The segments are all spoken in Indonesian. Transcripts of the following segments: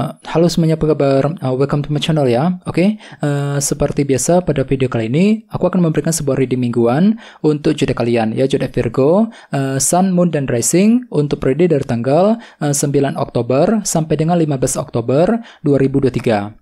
Uh, halo semuanya apa kabar? Uh, welcome to my channel ya. Oke, okay? uh, seperti biasa pada video kali ini aku akan memberikan sebuah reading mingguan untuk jodoh kalian ya jodoh Virgo, uh, Sun, Moon dan Rising untuk periode dari tanggal uh, 9 Oktober sampai dengan 15 Oktober 2023.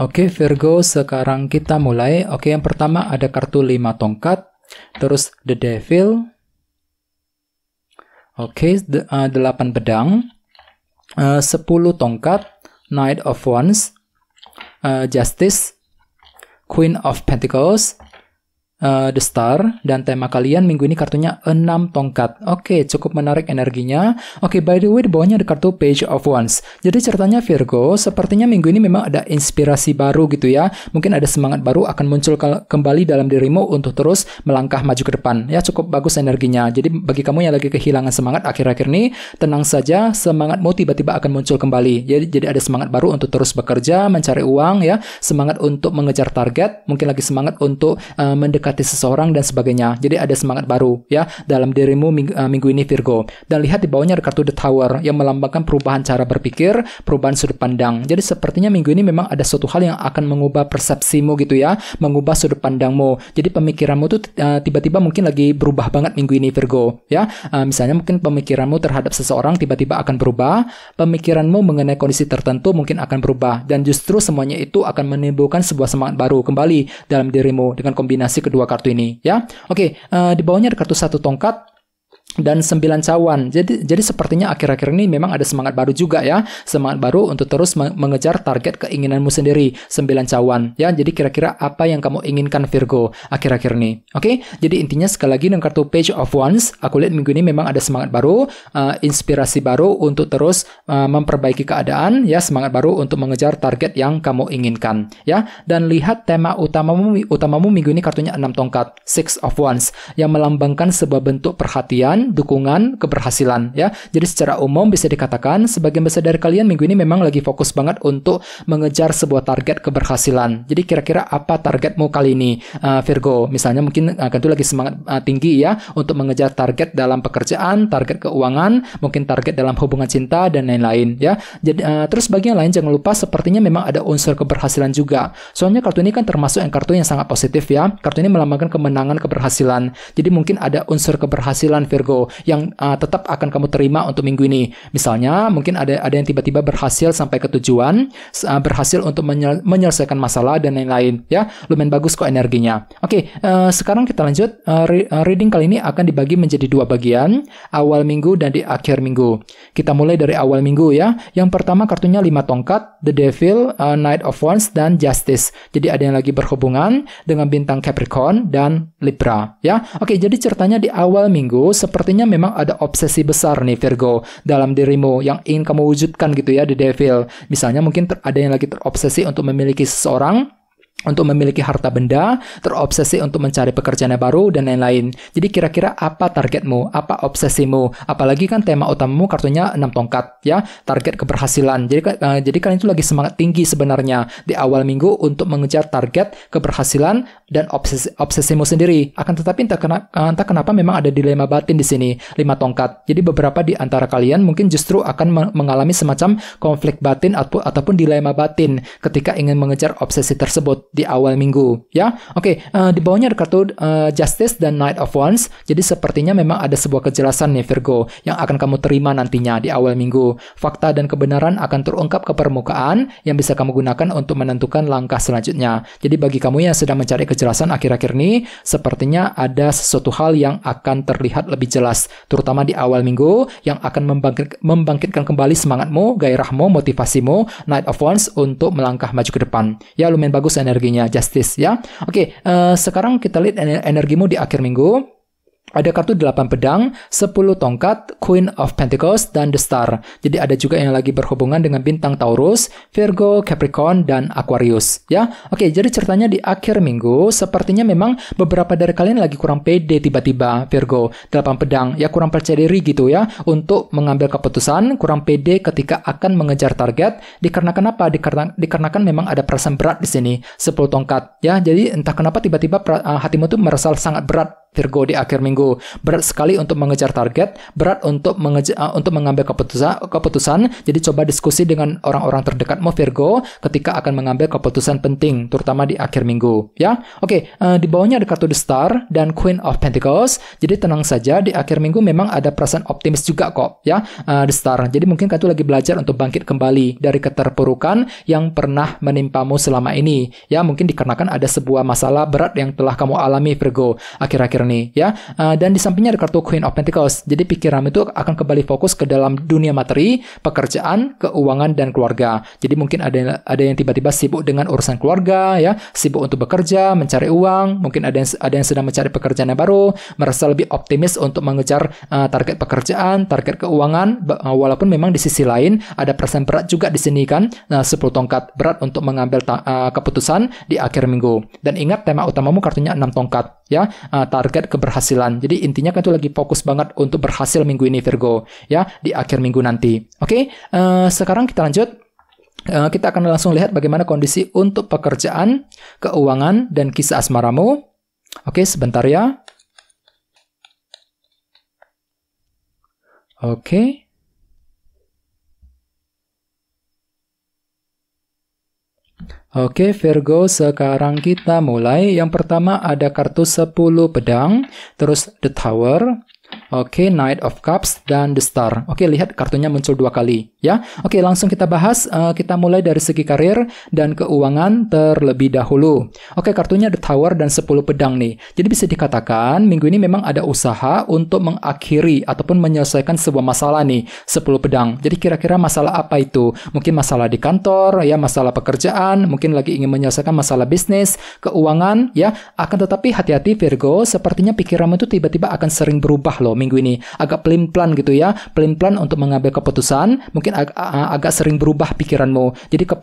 Oke Virgo, sekarang kita mulai. Oke, yang pertama ada kartu lima tongkat, terus The Devil. Oke, okay, uh, 8 pedang, eh, sepuluh tongkat, Knight of Wands, uh, Justice, Queen of Pentacles, uh, The Star dan tema kalian minggu ini kartunya enam tongkat. Oke, okay, cukup menarik energinya. Oke, okay, by the way di bawahnya ada kartu Page of Wands. Jadi ceritanya Virgo, sepertinya minggu ini memang ada inspirasi baru gitu ya. Mungkin ada semangat baru akan muncul ke kembali dalam dirimu untuk terus melangkah maju ke depan. Ya, cukup bagus energinya. Jadi bagi kamu yang lagi kehilangan semangat akhir-akhir ini, tenang saja, semangatmu tiba-tiba akan muncul kembali. Jadi jadi ada semangat baru untuk terus bekerja, mencari uang ya, semangat untuk mengejar target, mungkin lagi semangat untuk uh, eh, mendekat memberkati seseorang dan sebagainya. Jadi ada semangat baru ya dalam dirimu minggu, uh, eh, minggu ini Virgo. Dan lihat di bawahnya ada kartu The Tower yang melambangkan perubahan cara berpikir, perubahan sudut pandang. Jadi sepertinya minggu ini memang ada suatu hal yang akan mengubah persepsimu gitu ya, mengubah sudut pandangmu. Jadi pemikiranmu tuh tiba eh, tiba-tiba mungkin lagi berubah banget minggu ini Virgo ya. Uh, misalnya mungkin pemikiranmu terhadap seseorang tiba-tiba akan berubah, pemikiranmu mengenai kondisi tertentu mungkin akan berubah dan justru semuanya itu akan menimbulkan sebuah semangat baru kembali dalam dirimu dengan kombinasi kedua dua kartu ini ya. Oke, uh, di bawahnya ada kartu satu tongkat dan sembilan cawan. Jadi jadi sepertinya akhir-akhir ini memang ada semangat baru juga ya, semangat baru untuk terus mengejar target keinginanmu sendiri, sembilan cawan ya. Jadi kira-kira apa yang kamu inginkan Virgo akhir-akhir ini. Oke? Okay? Jadi intinya sekali lagi dengan kartu Page of Wands, aku lihat minggu ini memang ada semangat baru, uh, inspirasi baru untuk terus uh, memperbaiki keadaan ya, semangat baru untuk mengejar target yang kamu inginkan ya. Dan lihat tema utamamu utamamu minggu ini kartunya enam tongkat, Six of Wands yang melambangkan sebuah bentuk perhatian dukungan keberhasilan ya. Jadi secara umum bisa dikatakan sebagian besar dari kalian minggu ini memang lagi fokus banget untuk mengejar sebuah target keberhasilan. Jadi kira-kira apa targetmu kali ini uh, Virgo? Misalnya mungkin uh, tentu lagi semangat uh, tinggi ya untuk mengejar target dalam pekerjaan, target keuangan, mungkin target dalam hubungan cinta dan lain-lain ya. Jadi uh, terus bagi yang lain jangan lupa sepertinya memang ada unsur keberhasilan juga. Soalnya kartu ini kan termasuk yang kartu yang sangat positif ya. Kartu ini melambangkan kemenangan keberhasilan. Jadi mungkin ada unsur keberhasilan Virgo yang uh, tetap akan kamu terima untuk minggu ini. Misalnya, mungkin ada ada yang tiba-tiba berhasil sampai ke tujuan, uh, berhasil untuk menyel menyelesaikan masalah dan lain-lain ya. Lumayan bagus kok energinya. Oke, okay, uh, eh, sekarang kita lanjut uh, re eh, reading kali ini akan dibagi menjadi dua bagian, awal minggu dan di akhir minggu. Kita mulai dari awal minggu ya. Yang pertama kartunya lima tongkat, The Devil, uh, Knight of Wands dan Justice. Jadi ada yang lagi berhubungan dengan bintang Capricorn dan Libra ya. Oke, okay, jadi ceritanya di awal minggu seperti Artinya memang ada obsesi besar nih Virgo dalam dirimu yang ingin kamu wujudkan gitu ya di Devil. Misalnya mungkin ada yang lagi terobsesi untuk memiliki seseorang untuk memiliki harta benda, terobsesi untuk mencari pekerjaan yang baru, dan lain-lain. Jadi kira-kira apa targetmu, apa obsesimu, apalagi kan tema utamamu kartunya 6 tongkat, ya, target keberhasilan. Jadi, uh, jadi kalian itu lagi semangat tinggi sebenarnya di awal minggu untuk mengejar target keberhasilan dan obses obsesimu sendiri. Akan tetapi entah, kena, eh, entah kenapa memang ada dilema batin di sini, 5 tongkat. Jadi beberapa di antara kalian mungkin justru akan mengalami semacam konflik batin ataupun dilema batin ketika ingin mengejar obsesi tersebut di awal minggu ya. Oke, okay, uh, eh, di bawahnya ada kartu uh, Justice dan Knight of Wands. Jadi sepertinya memang ada sebuah kejelasan nih Virgo yang akan kamu terima nantinya di awal minggu. Fakta dan kebenaran akan terungkap ke permukaan yang bisa kamu gunakan untuk menentukan langkah selanjutnya. Jadi bagi kamu yang sedang mencari kejelasan akhir-akhir ini, sepertinya ada sesuatu hal yang akan terlihat lebih jelas, terutama di awal minggu yang akan membangkit, membangkitkan kembali semangatmu, gairahmu, motivasimu, Knight of Wands untuk melangkah maju ke depan. Ya lumayan bagus energi energinya Justice ya. Oke, okay, uh, eh, sekarang kita lihat energimu di akhir minggu ada kartu 8 pedang, 10 tongkat, Queen of Pentacles, dan The Star. Jadi ada juga yang lagi berhubungan dengan bintang Taurus, Virgo, Capricorn, dan Aquarius. Ya, oke. Jadi ceritanya di akhir minggu, sepertinya memang beberapa dari kalian lagi kurang pede tiba-tiba Virgo, 8 pedang, ya kurang percaya diri gitu ya untuk mengambil keputusan, kurang pede ketika akan mengejar target. Dikarenakan apa? Dikarenakan, dikarenakan memang ada perasaan berat di sini, 10 tongkat. Ya, jadi entah kenapa tiba-tiba eh, hatimu tuh merasa sangat berat Virgo di akhir minggu. Berat sekali untuk mengejar target, berat untuk mengejar, uh, eh, untuk mengambil keputusan, keputusan. Jadi coba diskusi dengan orang-orang terdekatmu Virgo ketika akan mengambil keputusan penting, terutama di akhir minggu, ya. Oke, okay, uh, eh, di bawahnya ada kartu The Star dan Queen of Pentacles. Jadi tenang saja di akhir minggu memang ada perasaan optimis juga kok, ya. Uh, The Star. Jadi mungkin kartu lagi belajar untuk bangkit kembali dari keterpurukan yang pernah menimpamu selama ini. Ya, mungkin dikarenakan ada sebuah masalah berat yang telah kamu alami Virgo akhir-akhir pikir nih ya. Uh, dan di sampingnya ada kartu Queen of Pentacles. Jadi pikiran itu akan kembali fokus ke dalam dunia materi, pekerjaan, keuangan dan keluarga. Jadi mungkin ada yang, ada yang tiba-tiba sibuk dengan urusan keluarga ya, sibuk untuk bekerja, mencari uang, mungkin ada yang ada yang sedang mencari pekerjaan yang baru, merasa lebih optimis untuk mengejar uh, target pekerjaan, target keuangan eh, walaupun memang di sisi lain ada persen berat juga di sini kan. Nah, 10 tongkat berat untuk mengambil uh, keputusan di akhir minggu. Dan ingat tema utamamu kartunya 6 tongkat ya. Uh, tar target keberhasilan. Jadi intinya kan itu lagi fokus banget untuk berhasil minggu ini Virgo ya di akhir minggu nanti. Oke, okay? uh, eh, sekarang kita lanjut eh, kita akan langsung lihat bagaimana kondisi untuk pekerjaan, keuangan, dan kisah asmaramu. Oke, sebentar ya. Oke. Oke Virgo, sekarang kita mulai. Yang pertama ada kartu 10 pedang, terus The Tower, oke Knight of Cups, dan The Star. Oke, lihat kartunya muncul dua kali. Ya, oke langsung kita bahas. Uh, kita mulai dari segi karir dan keuangan terlebih dahulu. Oke, kartunya The Tower dan 10 pedang nih. Jadi bisa dikatakan minggu ini memang ada usaha untuk mengakhiri ataupun menyelesaikan sebuah masalah nih, 10 pedang. Jadi kira-kira masalah apa itu? Mungkin masalah di kantor, ya masalah pekerjaan, mungkin lagi ingin menyelesaikan masalah bisnis, keuangan, ya. Akan tetapi hati-hati Virgo, sepertinya pikiranmu itu tiba-tiba akan sering berubah loh minggu ini. Agak pelin-pelan gitu ya, pelin-pelan untuk mengambil keputusan. Mungkin mungkin ag agak sering berubah pikiranmu. Jadi ke,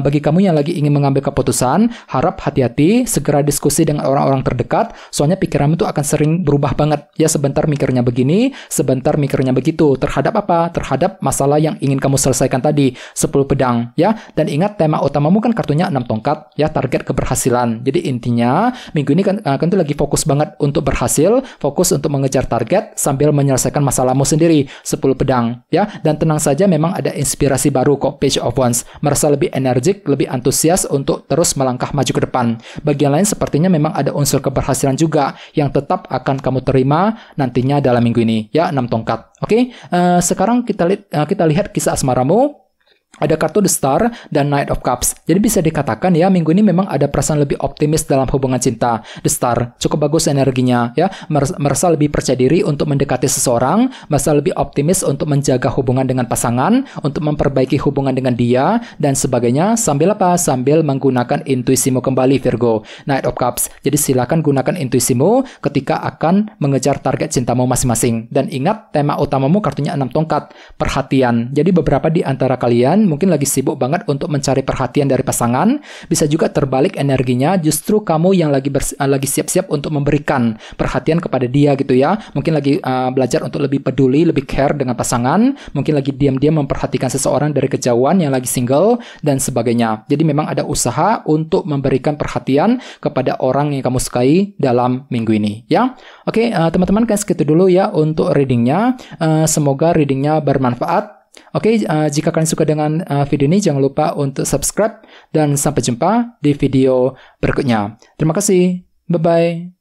bagi kamu yang lagi ingin mengambil keputusan, harap hati-hati, segera diskusi dengan orang-orang terdekat, soalnya pikiranmu itu akan sering berubah banget. Ya sebentar mikirnya begini, sebentar mikirnya begitu. Terhadap apa? Terhadap masalah yang ingin kamu selesaikan tadi, 10 pedang, ya. Dan ingat tema utamamu kan kartunya 6 tongkat, ya target keberhasilan. Jadi intinya minggu ini kan tentu kan tuh lagi fokus banget untuk berhasil, fokus untuk mengejar target sambil menyelesaikan masalahmu sendiri, 10 pedang, ya. Dan tenang saja memang memang ada inspirasi baru kok Page of Wands, merasa lebih energik, lebih antusias untuk terus melangkah maju ke depan. Bagian lain sepertinya memang ada unsur keberhasilan juga yang tetap akan kamu terima nantinya dalam minggu ini, ya enam tongkat. Oke, okay? uh, eh, sekarang kita, li uh, eh, kita lihat kisah asmaramu ada kartu The Star dan Knight of Cups. Jadi bisa dikatakan ya minggu ini memang ada perasaan lebih optimis dalam hubungan cinta. The Star cukup bagus energinya ya, merasa lebih percaya diri untuk mendekati seseorang, merasa lebih optimis untuk menjaga hubungan dengan pasangan, untuk memperbaiki hubungan dengan dia dan sebagainya sambil apa? Sambil menggunakan intuisimu kembali Virgo. Knight of Cups. Jadi silakan gunakan intuisimu ketika akan mengejar target cintamu masing-masing. Dan ingat tema utamamu kartunya enam tongkat, perhatian. Jadi beberapa di antara kalian mungkin lagi sibuk banget untuk mencari perhatian dari pasangan, bisa juga terbalik energinya justru kamu yang lagi bers- eh, lagi siap-siap untuk memberikan perhatian kepada dia gitu ya. Mungkin lagi uh, belajar untuk lebih peduli, lebih care dengan pasangan, mungkin lagi diam-diam memperhatikan seseorang dari kejauhan yang lagi single dan sebagainya. Jadi memang ada usaha untuk memberikan perhatian kepada orang yang kamu sukai dalam minggu ini ya. Oke, uh, teman-teman kan segitu dulu ya untuk readingnya. Uh, semoga readingnya bermanfaat Oke, uh, jika kalian suka dengan uh, video ini, jangan lupa untuk subscribe dan sampai jumpa di video berikutnya. Terima kasih, bye bye.